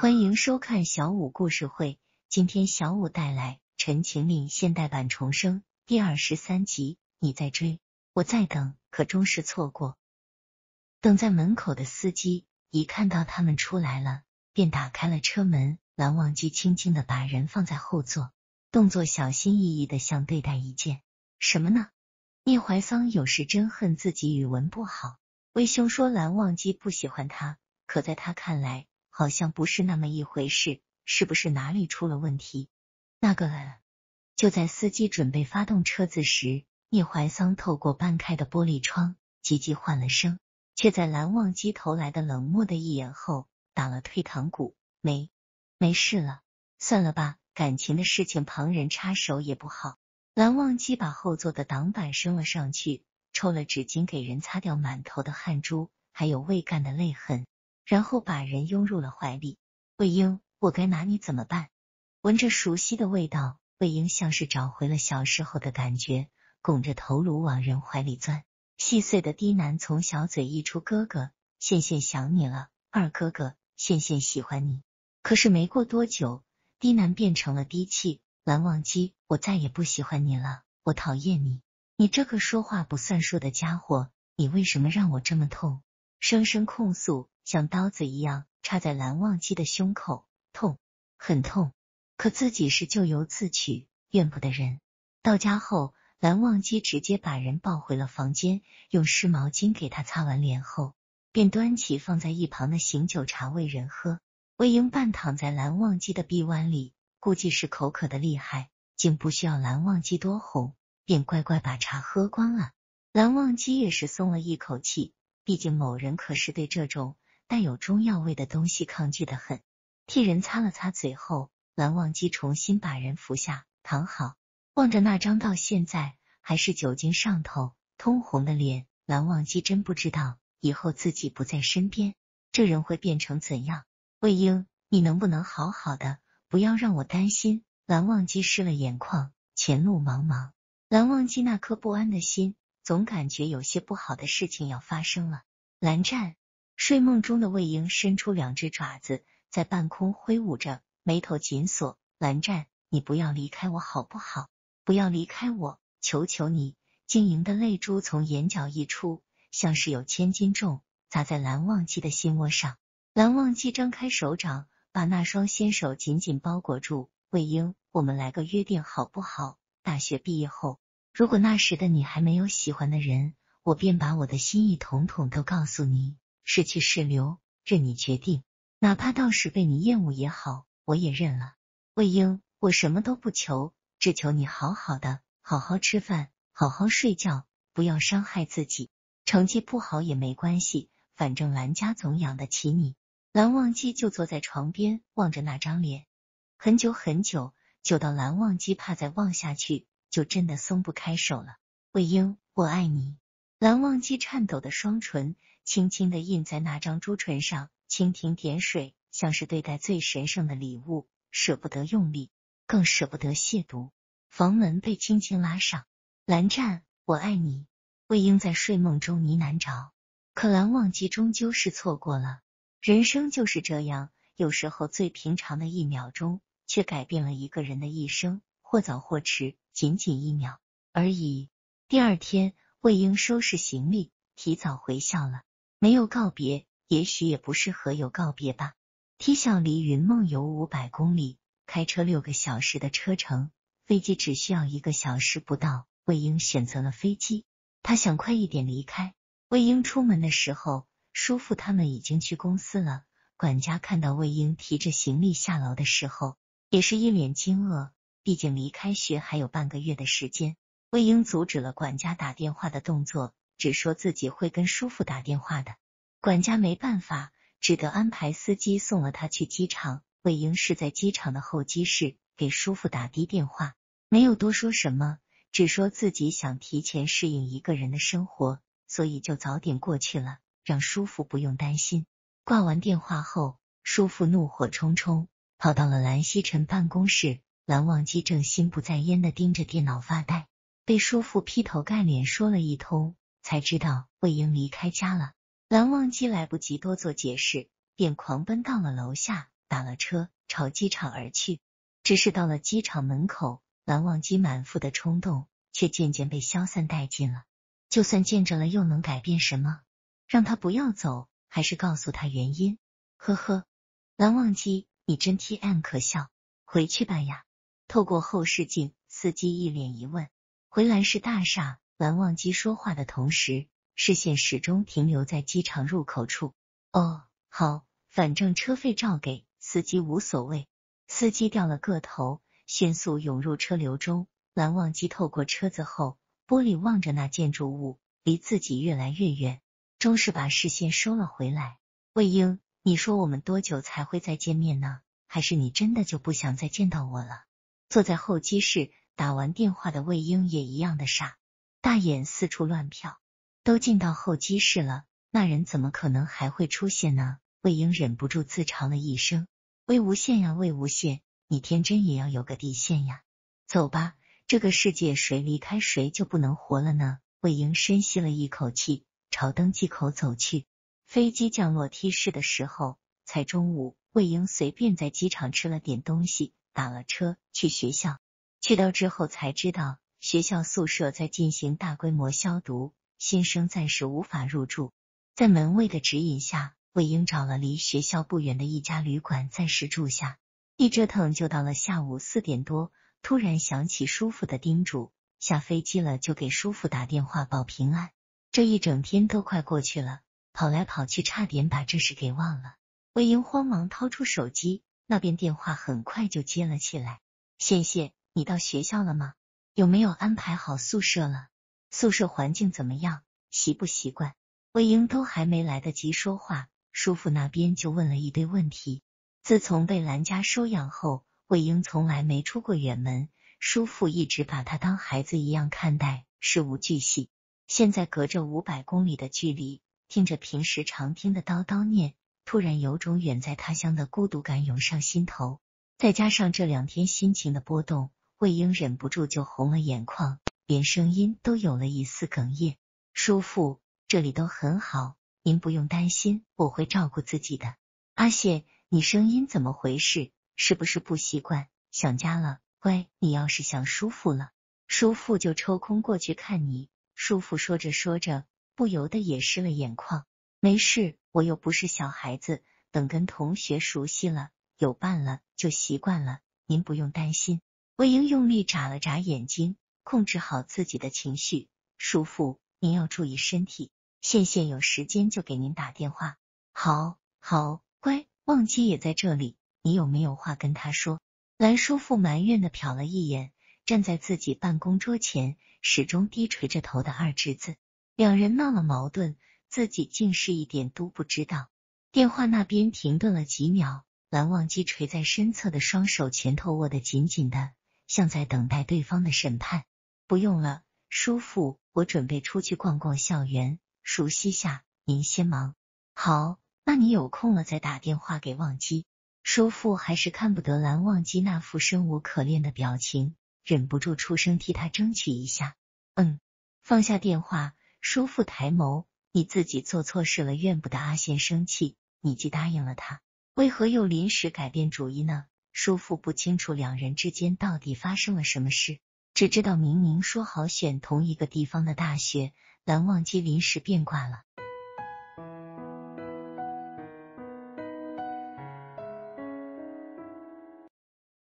欢迎收看小五故事会，今天小五带来《陈情令》现代版重生第二十三集。你在追，我在等，可终是错过。等在门口的司机一看到他们出来了，便打开了车门。蓝忘机轻轻的把人放在后座，动作小心翼翼的，像对待一件什么呢？聂怀桑有时真恨自己语文不好。魏兄说蓝忘机不喜欢他，可在他看来，好像不是那么一回事。是不是哪里出了问题？那个……就在司机准备发动车子时，聂怀桑透过半开的玻璃窗，急急换了声，却在蓝忘机投来的冷漠的一眼后，打了退堂鼓。没，没事了，算了吧。感情的事情，旁人插手也不好。蓝忘机把后座的挡板升了上去，抽了纸巾给人擦掉满头的汗珠，还有未干的泪痕，然后把人拥入了怀里。魏婴，我该拿你怎么办？闻着熟悉的味道，魏婴像是找回了小时候的感觉，拱着头颅往人怀里钻，细碎的低喃从小嘴溢出：“哥哥，羡羡想你了，二哥哥，羡羡喜欢你。”可是没过多久，低喃变成了低泣。蓝忘机，我再也不喜欢你了，我讨厌你，你这个说话不算数的家伙，你为什么让我这么痛？声声控诉像刀子一样插在蓝忘机的胸口，痛，很痛。可自己是咎由自取，怨不得人。到家后，蓝忘机直接把人抱回了房间，用湿毛巾给他擦完脸后，便端起放在一旁的醒酒茶喂人喝。魏婴半躺在蓝忘机的臂弯里。估计是口渴的厉害，竟不需要蓝忘机多哄，便乖乖把茶喝光了。蓝忘机也是松了一口气，毕竟某人可是对这种带有中药味的东西抗拒的很。替人擦了擦嘴后，蓝忘机重新把人扶下，躺好，望着那张到现在还是酒精上头、通红的脸，蓝忘机真不知道以后自己不在身边，这人会变成怎样。魏婴，你能不能好好的？不要让我担心，蓝忘机湿了眼眶，前路茫茫。蓝忘机那颗不安的心，总感觉有些不好的事情要发生了。蓝湛，睡梦中的魏婴伸出两只爪子，在半空挥舞着，眉头紧锁。蓝湛，你不要离开我好不好？不要离开我，求求你！晶莹的泪珠从眼角溢出，像是有千斤重，砸在蓝忘机的心窝上。蓝忘机张开手掌。把那双纤手紧紧包裹住，魏婴，我们来个约定好不好？大学毕业后，如果那时的你还没有喜欢的人，我便把我的心意统统都告诉你，是去是留，任你决定。哪怕到时被你厌恶也好，我也认了。魏婴，我什么都不求，只求你好好的，好好吃饭，好好睡觉，不要伤害自己。成绩不好也没关系，反正兰家总养得起你。蓝忘机就坐在床边望着那张脸，很久很久，久到蓝忘机怕再望下去就真的松不开手了。魏婴，我爱你。蓝忘机颤抖的双唇轻轻的印在那张朱唇上，蜻蜓点水，像是对待最神圣的礼物，舍不得用力，更舍不得亵渎。房门被轻轻拉上，蓝湛，我爱你。魏婴在睡梦中呢喃着，可蓝忘机终究是错过了。人生就是这样，有时候最平常的一秒钟，却改变了一个人的一生。或早或迟，仅仅一秒而已。第二天，魏婴收拾行李，提早回校了，没有告别，也许也不适合有告别吧。踢校离云梦游五百公里，开车六个小时的车程，飞机只需要一个小时不到。魏婴选择了飞机，他想快一点离开。魏婴出门的时候。叔父他们已经去公司了。管家看到魏婴提着行李下楼的时候，也是一脸惊愕。毕竟离开学还有半个月的时间。魏婴阻止了管家打电话的动作，只说自己会跟叔父打电话的。管家没办法，只得安排司机送了他去机场。魏婴是在机场的候机室给叔父打的电话，没有多说什么，只说自己想提前适应一个人的生活，所以就早点过去了。让叔父不用担心。挂完电话后，叔父怒火冲冲，跑到了蓝曦晨办公室。蓝忘机正心不在焉的盯着电脑发呆，被叔父劈头盖脸说了一通，才知道魏婴离开家了。蓝忘机来不及多做解释，便狂奔到了楼下，打了车朝机场而去。只是到了机场门口，蓝忘机满腹的冲动却渐渐被消散殆尽了。就算见着了，又能改变什么？让他不要走，还是告诉他原因？呵呵，蓝忘机，你真 TM 可笑！回去吧呀！透过后视镜，司机一脸疑问。回蓝是大厦，蓝忘机说话的同时，视线始终停留在机场入口处。哦，好，反正车费照给，司机无所谓。司机掉了个头，迅速涌入车流中。蓝忘机透过车子后玻璃望着那建筑物，离自己越来越远。终是把视线收了回来。魏婴，你说我们多久才会再见面呢？还是你真的就不想再见到我了？坐在候机室打完电话的魏婴也一样的傻，大眼四处乱瞟。都进到候机室了，那人怎么可能还会出现呢？魏婴忍不住自嘲了一声：“魏无羡呀，魏无羡，你天真也要有个底线呀。”走吧，这个世界谁离开谁就不能活了呢？魏婴深吸了一口气。朝登机口走去。飞机降落 T 市的时候，才中午。魏婴随便在机场吃了点东西，打了车去学校。去到之后才知道，学校宿舍在进行大规模消毒，新生暂时无法入住。在门卫的指引下，魏婴找了离学校不远的一家旅馆暂时住下。一折腾就到了下午四点多，突然想起叔父的叮嘱：下飞机了就给叔父打电话报平安。这一整天都快过去了，跑来跑去，差点把这事给忘了。魏婴慌忙掏出手机，那边电话很快就接了起来。谢谢，你到学校了吗？有没有安排好宿舍了？宿舍环境怎么样？习不习惯？魏婴都还没来得及说话，叔父那边就问了一堆问题。自从被兰家收养后，魏婴从来没出过远门，叔父一直把他当孩子一样看待，事无巨细。现在隔着五百公里的距离，听着平时常听的叨叨念，突然有种远在他乡的孤独感涌上心头。再加上这两天心情的波动，魏婴忍不住就红了眼眶，连声音都有了一丝哽咽。叔父，这里都很好，您不用担心，我会照顾自己的。阿谢，你声音怎么回事？是不是不习惯？想家了？乖，你要是想叔父了，叔父就抽空过去看你。叔父说着说着，不由得也湿了眼眶。没事，我又不是小孩子，等跟同学熟悉了，有伴了，就习惯了。您不用担心。魏婴用力眨了眨眼睛，控制好自己的情绪。叔父，您要注意身体。羡羡有时间就给您打电话。好，好，乖。忘机也在这里，你有没有话跟他说？蓝叔父埋怨的瞟了一眼，站在自己办公桌前。始终低垂着头的二侄子，两人闹了矛盾，自己竟是一点都不知道。电话那边停顿了几秒，蓝忘机垂在身侧的双手前头握得紧紧的，像在等待对方的审判。不用了，叔父，我准备出去逛逛校园，熟悉下。您先忙。好，那你有空了再打电话给忘机。叔父还是看不得蓝忘机那副生无可恋的表情。忍不住出声替他争取一下。嗯，放下电话，叔父抬眸，你自己做错事了，怨不得阿贤生气。你既答应了他，为何又临时改变主意呢？叔父不清楚两人之间到底发生了什么事，只知道明明说好选同一个地方的大学，蓝忘机临时变卦了。